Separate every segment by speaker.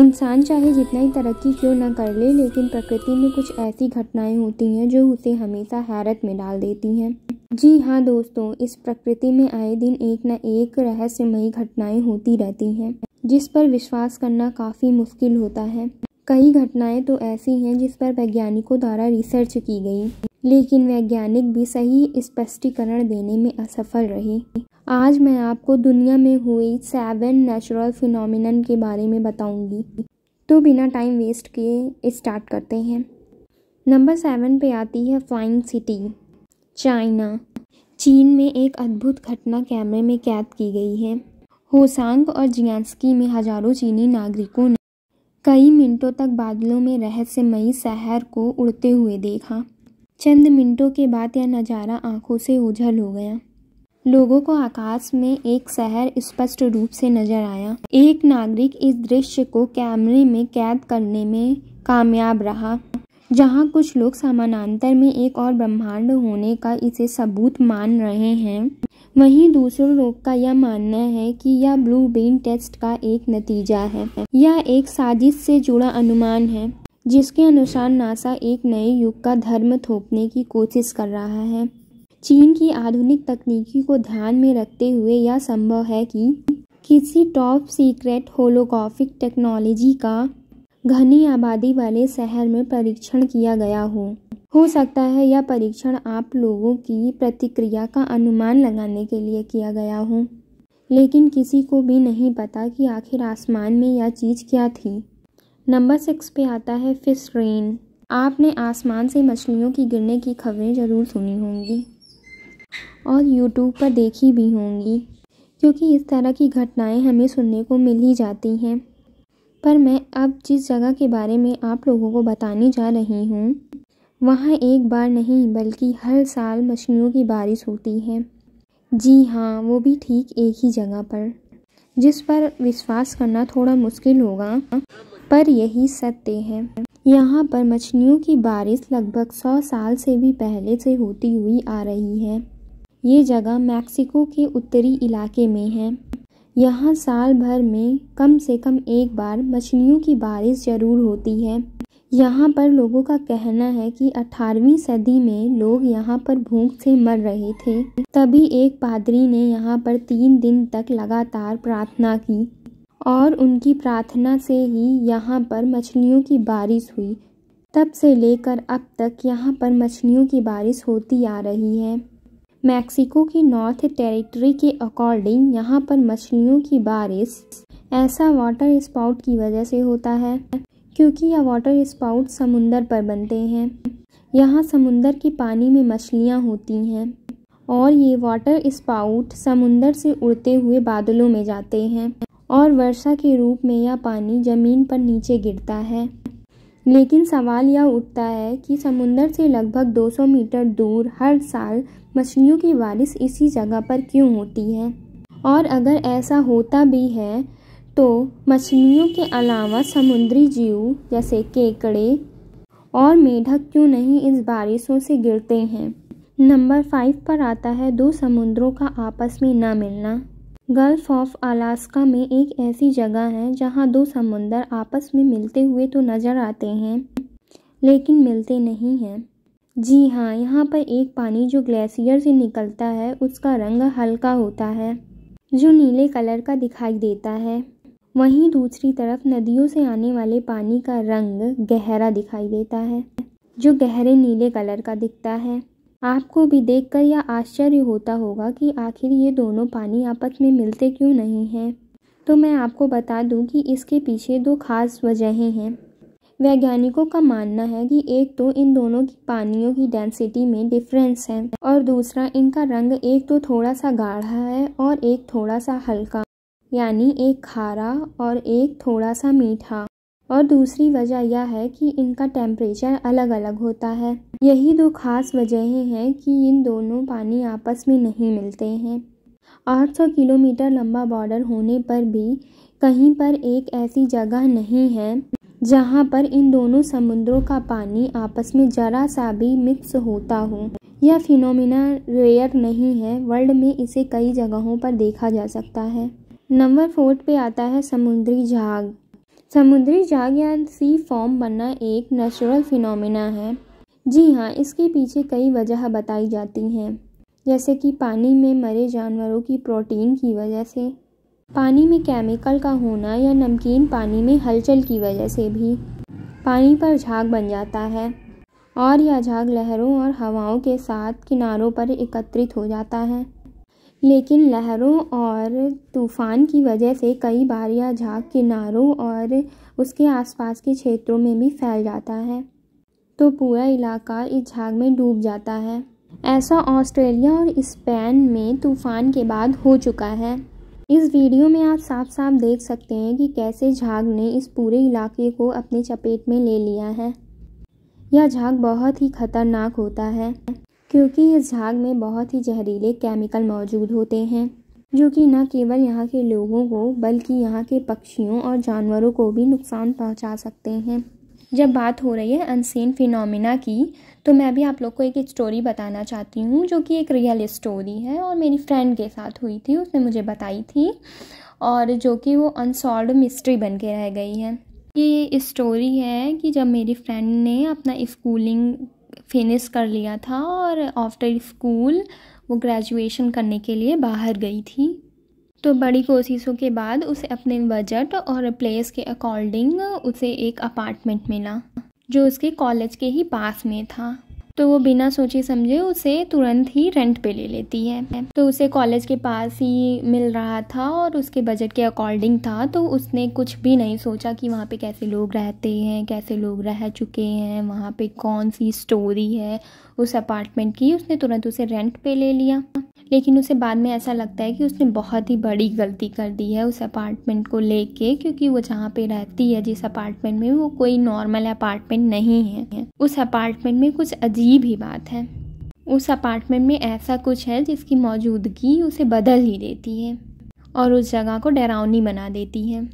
Speaker 1: इंसान चाहे जितना ही तरक्की क्यों ना कर ले, लेकिन प्रकृति में कुछ ऐसी घटनाएं होती हैं जो उसे हमेशा हैरत में डाल देती हैं जी हाँ दोस्तों इस प्रकृति में आए दिन एक न एक रहस्यमयी घटनाएं होती रहती हैं जिस पर विश्वास करना काफ़ी मुश्किल होता है कई घटनाएं तो ऐसी हैं जिस पर वैज्ञानिकों द्वारा रिसर्च की गई लेकिन वैज्ञानिक भी सही स्पष्टीकरण देने में असफल रहे आज मैं आपको दुनिया में हुई सेवन नेचुरल फिनोमिन के बारे में बताऊंगी तो बिना टाइम वेस्ट किए स्टार्ट करते हैं नंबर सेवन पे आती है फ्लाइंग सिटी चाइना चीन में एक अद्भुत घटना कैमरे में कैद की गई है होसांग और जियांस्की में हजारों चीनी नागरिकों ने कई मिनटों तक बादलों में रहस्यमयी शहर को उड़ते हुए देखा चंद मिनटों के बाद यह नज़ारा आंखों से ओझल हो गया लोगों को आकाश में एक शहर स्पष्ट रूप से नजर आया एक नागरिक इस दृश्य को कैमरे में कैद करने में कामयाब रहा जहां कुछ लोग समानांतर में एक और ब्रह्मांड होने का इसे सबूत मान रहे हैं वहीं दूसरे लोग का यह मानना है कि यह ब्लू बीन टेस्ट का एक नतीजा है यह एक साजिश से जुड़ा अनुमान है जिसके अनुसार नासा एक नए युग का धर्म थोपने की कोशिश कर रहा है चीन की आधुनिक तकनीकी को ध्यान में रखते हुए यह संभव है कि किसी टॉप सीक्रेट होलोग्राफिक टेक्नोलॉजी का घनी आबादी वाले शहर में परीक्षण किया गया हो हो सकता है यह परीक्षण आप लोगों की प्रतिक्रिया का अनुमान लगाने के लिए किया गया हो लेकिन किसी को भी नहीं पता कि आखिर आसमान में यह चीज़ क्या थी नंबर सिक्स पे आता है फिश रेन आपने आसमान से मछलियों की गिरने की खबरें ज़रूर सुनी होंगी और यूट्यूब पर देखी भी होंगी क्योंकि इस तरह की घटनाएं हमें सुनने को मिल ही जाती हैं पर मैं अब जिस जगह के बारे में आप लोगों को बताने जा रही हूँ वहाँ एक बार नहीं बल्कि हर साल मछलियों की बारिश होती है जी हाँ वो भी ठीक एक ही जगह पर जिस पर विश्वास करना थोड़ा मुश्किल होगा पर यही सत्य है यहाँ पर मछलियों की बारिश लगभग सौ साल से भी पहले से होती हुई आ रही है ये जगह मैक्सिको के उत्तरी इलाके में है यहाँ साल भर में कम से कम एक बार मछलियों की बारिश ज़रूर होती है यहाँ पर लोगों का कहना है कि 18वीं सदी में लोग यहाँ पर भूख से मर रहे थे तभी एक पादरी ने यहाँ पर तीन दिन तक लगातार प्रार्थना की और उनकी प्रार्थना से ही यहाँ पर मछलियों की बारिश हुई तब से लेकर अब तक यहाँ पर मछलियों की बारिश होती आ रही है मैक्सिको की नॉर्थ टेरिटरी के अकॉर्डिंग यहाँ पर मछलियों की बारिश ऐसा वाटर स्पाउट की वजह से होता है क्योंकि यह वाटर स्पाउट समुंदर पर बनते हैं यहाँ समुंदर के पानी में मछलियाँ होती हैं और ये वाटर स्पाउट समुंदर से उड़ते हुए बादलों में जाते हैं और वर्षा के रूप में यह पानी ज़मीन पर नीचे गिरता है लेकिन सवाल यह उठता है कि समुंदर से लगभग 200 मीटर दूर हर साल मछलियों की बारिश इसी जगह पर क्यों होती है और अगर ऐसा होता भी है तो मछलियों के अलावा समुद्री जीव जैसे केकड़े और मेढक क्यों नहीं इस बारिशों से गिरते हैं नंबर फाइव पर आता है दो समुद्रों का आपस में न मिलना गल्फ ऑफ अलास्का में एक ऐसी जगह है जहाँ दो समुंदर आपस में मिलते हुए तो नज़र आते हैं लेकिन मिलते नहीं हैं जी हाँ यहाँ पर एक पानी जो ग्लेशियर से निकलता है उसका रंग हल्का होता है जो नीले कलर का दिखाई देता है वहीं दूसरी तरफ नदियों से आने वाले पानी का रंग गहरा दिखाई देता है जो गहरे नीले कलर का दिखता है आपको भी देखकर यह आश्चर्य होता होगा कि आखिर ये दोनों पानी आपस में मिलते क्यों नहीं हैं तो मैं आपको बता दूं कि इसके पीछे दो खास वजहें हैं वैज्ञानिकों का मानना है कि एक तो इन दोनों की पानियों की डेंसिटी में डिफरेंस है और दूसरा इनका रंग एक तो थोड़ा सा गाढ़ा है और एक थोड़ा सा हल्का यानी एक खारा और एक थोड़ा सा मीठा और दूसरी वजह यह है कि इनका टेम्परेचर अलग अलग होता है यही दो खास वजहें हैं कि इन दोनों पानी आपस में नहीं मिलते हैं 800 किलोमीटर लंबा बॉर्डर होने पर भी कहीं पर एक ऐसी जगह नहीं है जहाँ पर इन दोनों समुद्रों का पानी आपस में ज़रा सा भी मिक्स होता हो यह फिनोमिना रेयर नहीं है वर्ल्ड में इसे कई जगहों पर देखा जा सकता है नंबर फोर्थ पे आता है समुद्री झाग समुद्री झाग या सी फॉर्म बनना एक नेचुरल फिनोमिना है जी हाँ इसके पीछे कई वजह बताई जाती हैं जैसे कि पानी में मरे जानवरों की प्रोटीन की वजह से पानी में केमिकल का होना या नमकीन पानी में हलचल की वजह से भी पानी पर झाग बन जाता है और यह झाग लहरों और हवाओं के साथ किनारों पर एकत्रित हो जाता है लेकिन लहरों और तूफ़ान की वजह से कई बार यह झाग किनारों और उसके आसपास के क्षेत्रों में भी फैल जाता है तो पूरा इलाका इस झाग में डूब जाता है ऐसा ऑस्ट्रेलिया और स्पेन में तूफ़ान के बाद हो चुका है इस वीडियो में आप साफ साफ देख सकते हैं कि कैसे झाग ने इस पूरे इलाके को अपने चपेट में ले लिया है यह झाग बहुत ही खतरनाक होता है क्योंकि इस झाग में बहुत ही जहरीले केमिकल मौजूद होते हैं जो कि न केवल यहाँ के लोगों को बल्कि यहाँ के पक्षियों और जानवरों को भी नुकसान पहुँचा सकते हैं जब बात हो रही है अनसेन फिनोमिना की तो मैं भी आप लोग को एक स्टोरी बताना चाहती हूँ जो कि एक रियल स्टोरी है और मेरी फ्रेंड के साथ हुई थी उसने मुझे बताई थी और जो कि वो अनसॉल्व मिस्ट्री बन के रह गई है ये स्टोरी है कि जब मेरी फ्रेंड ने अपना स्कूलिंग फिनिश कर लिया था और आफ्टर स्कूल वो ग्रेजुएशन करने के लिए बाहर गई थी तो बड़ी कोशिशों के बाद उसे अपने बजट और प्लेस के अकॉर्डिंग उसे एक अपार्टमेंट मिला जो उसके कॉलेज के ही पास में था तो वो बिना सोचे समझे उसे तुरंत ही रेंट पे ले लेती है तो उसे कॉलेज के पास ही मिल रहा था और उसके बजट के अकॉर्डिंग था तो उसने कुछ भी नहीं सोचा कि वहाँ पे कैसे लोग रहते हैं कैसे लोग रह चुके हैं वहाँ पे कौन सी स्टोरी है उस अपार्टमेंट की उसने तुरंत उसे रेंट पे ले लिया लेकिन उसे बाद में ऐसा लगता है कि उसने बहुत ही बड़ी गलती कर दी है उस अपार्टमेंट को लेके क्योंकि वो जहाँ पे रहती है जिस अपार्टमेंट में वो कोई नॉर्मल अपार्टमेंट नहीं है उस अपार्टमेंट में कुछ अजीब ही बात है उस अपार्टमेंट में ऐसा कुछ है जिसकी मौजूदगी उसे बदल ही देती है और उस जगह को डरावनी बना देती है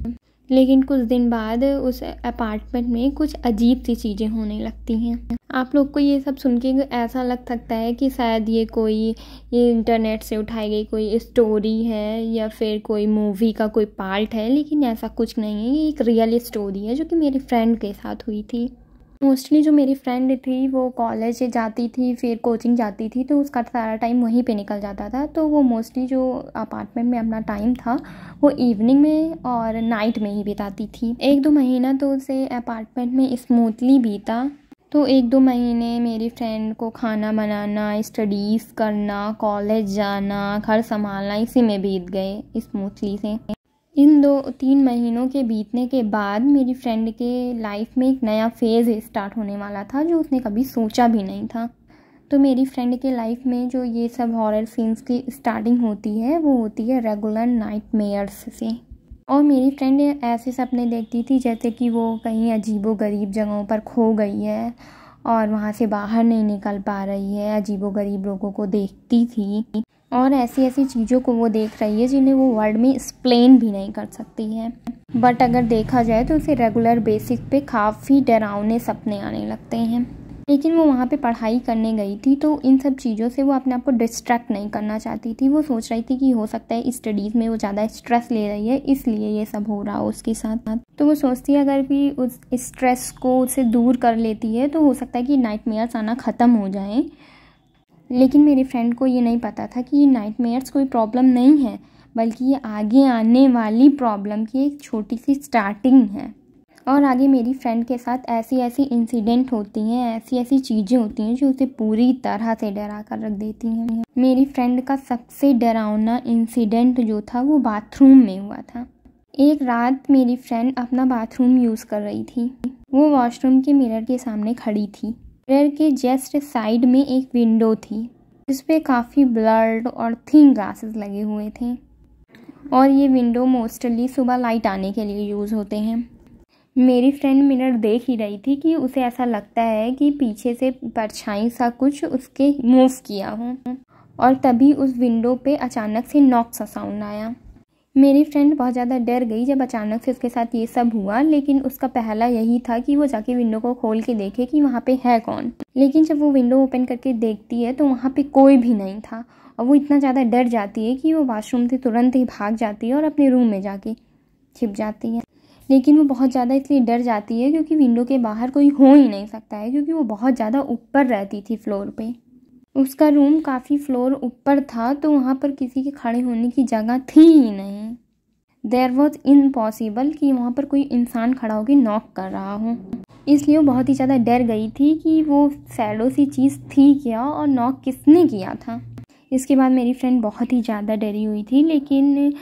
Speaker 1: लेकिन कुछ दिन बाद उस अपार्टमेंट में कुछ अजीब सी चीज़ें होने लगती हैं आप लोग को ये सब सुन के ऐसा लग सकता है कि शायद ये कोई ये इंटरनेट से उठाई गई कोई स्टोरी है या फिर कोई मूवी का कोई पार्ट है लेकिन ऐसा कुछ नहीं है ये एक रियल स्टोरी है जो कि मेरी फ्रेंड के साथ हुई थी मोस्टली जो मेरी फ्रेंड थी वो कॉलेज जाती थी फिर कोचिंग जाती थी तो उसका सारा टाइम वहीं पे निकल जाता था तो वो मोस्टली जो अपार्टमेंट में अपना टाइम था वो इवनिंग में और नाइट में ही बिताती थी एक दो महीना तो उसे अपार्टमेंट में स्मूथली बीता तो एक दो महीने मेरी फ्रेंड को खाना बनाना स्टडीज़ करना कॉलेज जाना घर संभालना इसी में बीत गए स्मूथली से इन दो तीन महीनों के बीतने के बाद मेरी फ्रेंड के लाइफ में एक नया फेज़ स्टार्ट होने वाला था जो उसने कभी सोचा भी नहीं था तो मेरी फ्रेंड के लाइफ में जो ये सब हॉरर सीन्स की स्टार्टिंग होती है वो होती है रेगुलर नाइट मेयर्स से और मेरी फ्रेंड ऐसे सपने देखती थी जैसे कि वो कहीं अजीबो गरीब जगहों पर खो गई है और वहाँ से बाहर नहीं निकल पा रही है अजीबो गरीब लोगों को देखती थी और ऐसी ऐसी चीज़ों को वो देख रही है जिन्हें वो वर्ड में एक्सप्लेन भी नहीं कर सकती है बट अगर देखा जाए तो उसे रेगुलर बेसिस पे काफ़ी डरावने सपने आने लगते हैं लेकिन वो वहाँ पे पढ़ाई करने गई थी तो इन सब चीज़ों से वो अपने आप को डिस्ट्रैक्ट नहीं करना चाहती थी वो सोच रही थी कि हो सकता है स्टडीज़ में वो ज़्यादा स्ट्रेस ले रही है इसलिए ये सब हो रहा हो उसके साथ साथ तो वो सोचती है अगर भी उस स्ट्रेस को उसे दूर कर लेती है तो हो सकता है कि नाइट आना ख़त्म हो जाए लेकिन मेरे फ्रेंड को ये नहीं पता था कि ये नाइट कोई प्रॉब्लम नहीं है बल्कि ये आगे आने वाली प्रॉब्लम की एक छोटी सी स्टार्टिंग है और आगे मेरी फ्रेंड के साथ ऐसी ऐसी इंसिडेंट होती हैं ऐसी ऐसी चीज़ें होती हैं जो उसे पूरी तरह से डरा कर रख देती हैं मेरी फ्रेंड का सबसे डरावना इंसिडेंट जो था वो बाथरूम में हुआ था एक रात मेरी फ्रेंड अपना बाथरूम यूज़ कर रही थी वो वॉशरूम के मिरर के सामने खड़ी थी मिरर के जस्ट साइड में एक विंडो थी जिस काफ़ी ब्लर्ड और थीन ग्लासेस लगे हुए थे और ये विंडो मोस्टली सुबह लाइट आने के लिए यूज़ होते हैं मेरी फ्रेंड मिरर देख ही रही थी कि उसे ऐसा लगता है कि पीछे से परछाई सा कुछ उसके मूव किया हो और तभी उस विंडो पे अचानक से नॉक सा साउंड आया मेरी फ्रेंड बहुत ज़्यादा डर गई जब अचानक से उसके साथ ये सब हुआ लेकिन उसका पहला यही था कि वो जाके विंडो को खोल के देखे कि वहाँ पे है कौन लेकिन जब वो विंडो ओपन करके देखती है तो वहाँ पे कोई भी नहीं था और वो इतना ज़्यादा डर जाती है कि वो वाशरूम से तुरंत ही भाग जाती है और अपने रूम में जाके छिप जाती है लेकिन वो बहुत ज़्यादा इसलिए डर जाती है क्योंकि विंडो के बाहर कोई हो ही नहीं सकता है क्योंकि वो बहुत ज़्यादा ऊपर रहती थी फ्लोर पर उसका रूम काफ़ी फ्लोर ऊपर था तो वहाँ पर किसी के खड़े होने की जगह थी ही नहीं देर वॉज इम्पॉसिबल कि वहाँ पर कोई इंसान खड़ा होकर नॉक कर रहा हो इसलिए वो बहुत ही ज़्यादा डर गई थी कि वो सैडो सी चीज़ थी क्या और नॉक किसने किया था इसके बाद मेरी फ्रेंड बहुत ही ज़्यादा डरी हुई थी लेकिन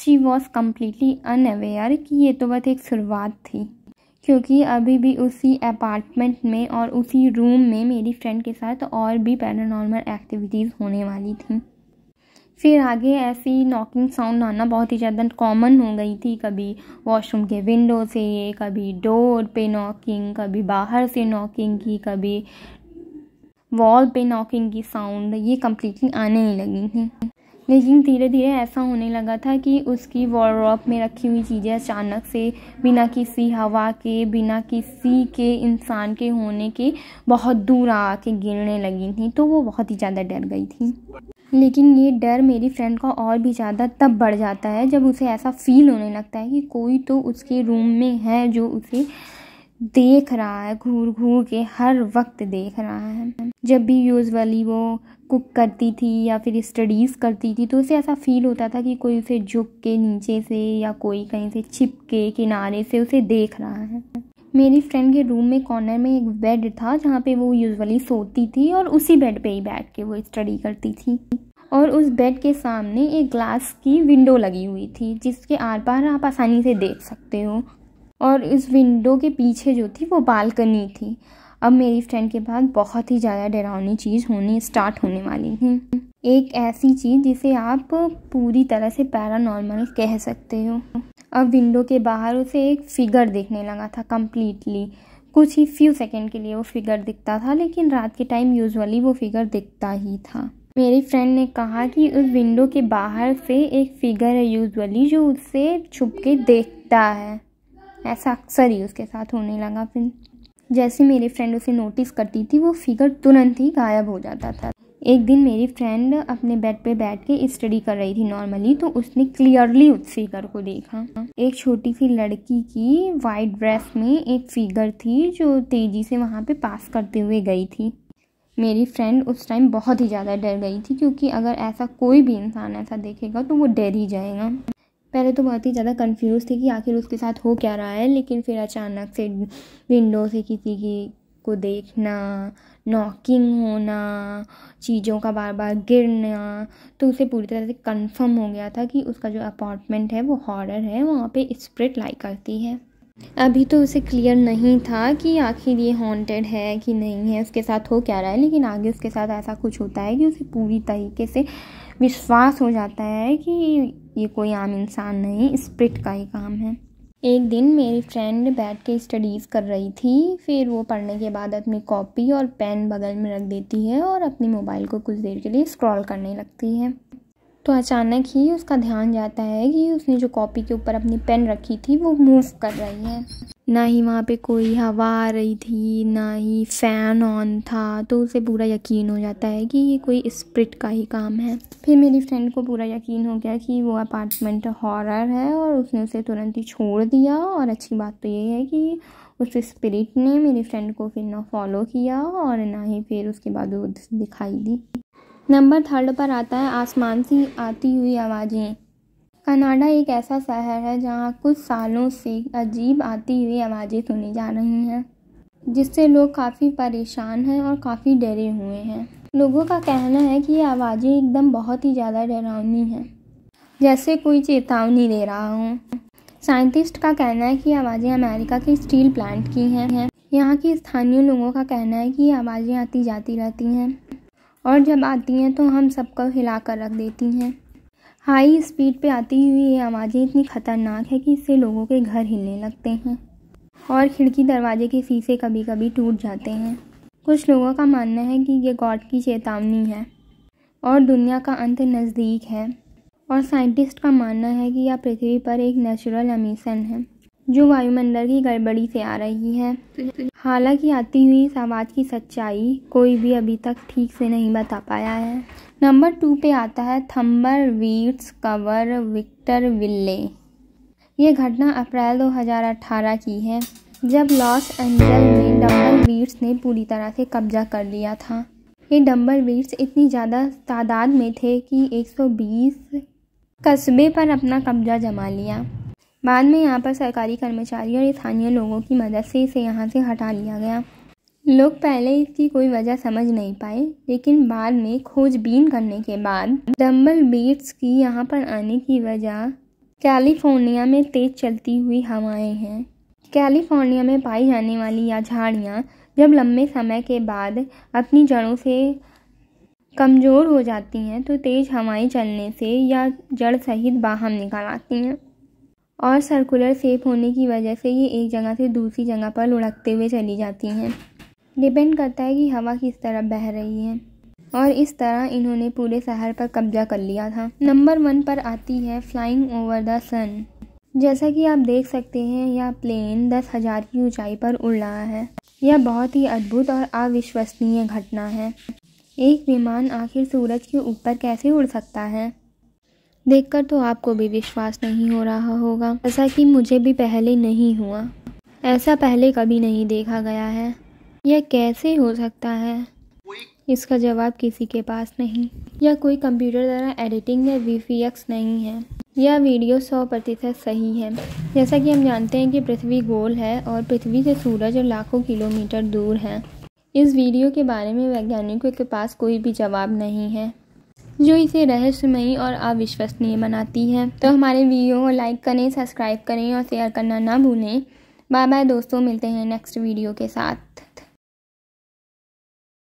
Speaker 1: शी वॉज कम्प्लीटली अनअवेयर कि ये तो बस एक शुरुआत थी क्योंकि अभी भी उसी अपार्टमेंट में और उसी रूम में मेरी फ्रेंड के साथ और भी पैरानॉर्मल एक्टिविटीज़ होने वाली थी फिर आगे ऐसी नॉकिंग साउंड आना बहुत ही ज़्यादा कॉमन हो गई थी कभी वॉशरूम के विंडो से कभी डोर पे नॉकिंग कभी बाहर से नॉकिंग की कभी वॉल पे नॉकिंग की साउंड ये कम्प्लीटली आने ही लगी थी लेकिन धीरे धीरे ऐसा होने लगा था कि उसकी वॉर्ड्रॉप में रखी हुई चीज़ें अचानक से बिना किसी हवा के बिना किसी के इंसान के होने के बहुत दूर आके गिरने लगी थी तो वो बहुत ही ज़्यादा डर गई थी लेकिन ये डर मेरी फ्रेंड का और भी ज़्यादा तब बढ़ जाता है जब उसे ऐसा फील होने लगता है कि कोई तो उसके रूम में है जो उसे देख रहा है घूर घूर के हर वक्त देख रहा है जब भी यूजली वो कुक करती थी या फिर स्टडीज़ करती थी तो उसे ऐसा फील होता था कि कोई उसे झुक के नीचे से या कोई कहीं से छिप के किनारे से उसे देख रहा है मेरी फ्रेंड के रूम में कॉर्नर में एक बेड था जहाँ पे वो यूजली सोती थी और उसी बेड पे ही बैठ के वो स्टडी करती थी और उस बेड के सामने एक ग्लास की विंडो लगी हुई थी जिसके आर पार आप आसानी से देख सकते हो और इस विंडो के पीछे जो थी वो बालकनी थी अब मेरी फ्रेंड के बाद बहुत ही ज़्यादा डरावनी चीज़ होने स्टार्ट होने वाली थी एक ऐसी चीज़ जिसे आप पूरी तरह से पैरानॉर्मल कह सकते हो अब विंडो के बाहर उसे एक फिगर देखने लगा था कम्प्लीटली कुछ ही फ्यू सेकेंड के लिए वो फिगर दिखता था लेकिन रात के टाइम यूजली वो फिगर दिखता ही था मेरी फ्रेंड ने कहा कि उस विंडो के बाहर से एक फिगर है यूजली जो उससे छुप के देखता है ऐसा अक्सर ही उसके साथ होने लगा फिर जैसे मेरी फ्रेंड उसे नोटिस करती थी वो फिगर तुरंत ही गायब हो जाता था एक दिन मेरी फ्रेंड अपने बेड पे बैठ के स्टडी कर रही थी नॉर्मली तो उसने क्लियरली उस फिगर को देखा एक छोटी सी लड़की की वाइट ड्रेस में एक फिगर थी जो तेज़ी से वहाँ पे पास करते हुए गई थी मेरी फ्रेंड उस टाइम बहुत ही ज़्यादा डर गई थी क्योंकि अगर ऐसा कोई भी इंसान ऐसा देखेगा तो वो डर ही जाएगा पहले तो बहुत ही ज़्यादा कंफ्यूज थी कि आखिर उसके साथ हो क्या रहा है लेकिन फिर अचानक से विंडो से किसी की को देखना नॉकिंग होना चीज़ों का बार बार गिरना तो उसे पूरी तरह से कंफर्म हो गया था कि उसका जो अपार्टमेंट है वो हॉरर है वहाँ पे स्प्रिट लाई करती है अभी तो उसे क्लियर नहीं था कि आखिर ये हॉन्टेड है कि नहीं है उसके साथ हो क्या रहा है लेकिन आगे उसके साथ ऐसा कुछ होता है कि उसे पूरी तरीके से विश्वास हो जाता है कि ये कोई आम इंसान नहीं स्प्रिट का ही काम है एक दिन मेरी फ्रेंड बैठ के स्टडीज़ कर रही थी फिर वो पढ़ने के बाद अपनी कॉपी और पेन बगल में रख देती है और अपने मोबाइल को कुछ देर के लिए स्क्रॉल करने लगती है तो अचानक ही उसका ध्यान जाता है कि उसने जो कॉपी के ऊपर अपनी पेन रखी थी वो मूव कर रही है ना ही वहाँ पे कोई हवा आ रही थी ना ही फ़ैन ऑन था तो उसे पूरा यकीन हो जाता है कि ये कोई स्प्रिट का ही काम है फिर मेरी फ्रेंड को पूरा यकीन हो गया कि वो अपार्टमेंट हॉरर है और उसने उसे तुरंत ही छोड़ दिया और अच्छी बात तो ये है कि उस स्पिरिट ने मेरी फ्रेंड को फिर ना फॉलो किया और ना ही फिर उसके बाद वो दिखाई दी नंबर थर्ड पर आता है आसमान से आती हुई आवाज़ें कनाडा एक ऐसा शहर है जहाँ कुछ सालों से अजीब आती हुई आवाज़ें सुनी जा रही हैं जिससे लोग काफ़ी परेशान हैं और काफ़ी डरे हुए हैं लोगों का कहना है कि ये आवाज़ें एकदम बहुत ही ज़्यादा डरावनी हैं जैसे कोई चेतावनी दे रहा हो साइंटिस्ट का कहना है कि आवाज़ें अमेरिका के स्टील प्लांट की हैं यहाँ के स्थानीय लोगों का कहना है कि आवाज़ें आती जाती रहती हैं और जब आती हैं तो हम सबको हिला कर रख देती हैं हाई स्पीड पे आती हुई ये आवाज़ें इतनी ख़तरनाक है कि इससे लोगों के घर हिलने लगते हैं और खिड़की दरवाजे के शीशे कभी कभी टूट जाते हैं कुछ लोगों का मानना है कि ये गॉड की चेतावनी है और दुनिया का अंत नज़दीक है और साइंटिस्ट का मानना है कि यह पृथ्वी पर एक नेचुरल एमिशन है जो वायुमंडल की गड़बड़ी से आ रही है हालांकि आती हुई इस आवाज़ की सच्चाई कोई भी अभी तक ठीक से नहीं बता पाया है नंबर टू पे आता है थम्बर वीट्स कवर विक्टर विल्ले ये घटना अप्रैल 2018 की है जब लॉस एंजल में डम्बल वीट्स ने पूरी तरह से कब्जा कर लिया था ये डम्बल वीट्स इतनी ज़्यादा तादाद में थे कि 120 कस्बे पर अपना कब्जा जमा लिया बाद में यहाँ पर सरकारी कर्मचारियों और स्थानीय लोगों की मदद से इसे यहाँ से हटा लिया गया लोग पहले इसकी कोई वजह समझ नहीं पाए लेकिन बाद में खोजबीन करने के बाद डम्बल बीट्स की यहाँ पर आने की वजह कैलिफोर्निया में तेज चलती हुई हवाएं हैं कैलिफोर्निया में पाई जाने वाली यह झाड़ियाँ जब लंबे समय के बाद अपनी जड़ों से कमज़ोर हो जाती हैं तो तेज़ हवाएं चलने से या जड़ सहित बाहर निकल आती हैं और सर्कुलर सेप होने की वजह से ये एक जगह से दूसरी जगह पर लुढ़कते हुए चली जाती हैं डिपेंड करता है कि हवा किस तरह बह रही है और इस तरह इन्होंने पूरे शहर पर कब्जा कर लिया था नंबर वन पर आती है फ्लाइंग ओवर द सन जैसा कि आप देख सकते हैं यह प्लेन दस हज़ार की ऊंचाई पर उड़ रहा है यह बहुत ही अद्भुत और अविश्वसनीय घटना है एक विमान आखिर सूरज के ऊपर कैसे उड़ सकता है देखकर तो आपको भी विश्वास नहीं हो रहा होगा ऐसा कि मुझे भी पहले नहीं हुआ ऐसा पहले कभी नहीं देखा गया है यह कैसे हो सकता है इसका जवाब किसी के पास नहीं यह कोई कंप्यूटर द्वारा एडिटिंग या वी नहीं है यह वीडियो सौ प्रतिशत सही है जैसा कि हम जानते हैं कि पृथ्वी गोल है और पृथ्वी से सूरज लाखों किलोमीटर दूर है इस वीडियो के बारे में वैज्ञानिकों के पास कोई भी जवाब नहीं है जो इसे रहस्यमयी और अविश्वसनीय बनाती है तो हमारे वीडियो को लाइक करें सब्सक्राइब करें और शेयर करना ना भूलें बाय बाय दोस्तों मिलते हैं नेक्स्ट वीडियो के साथ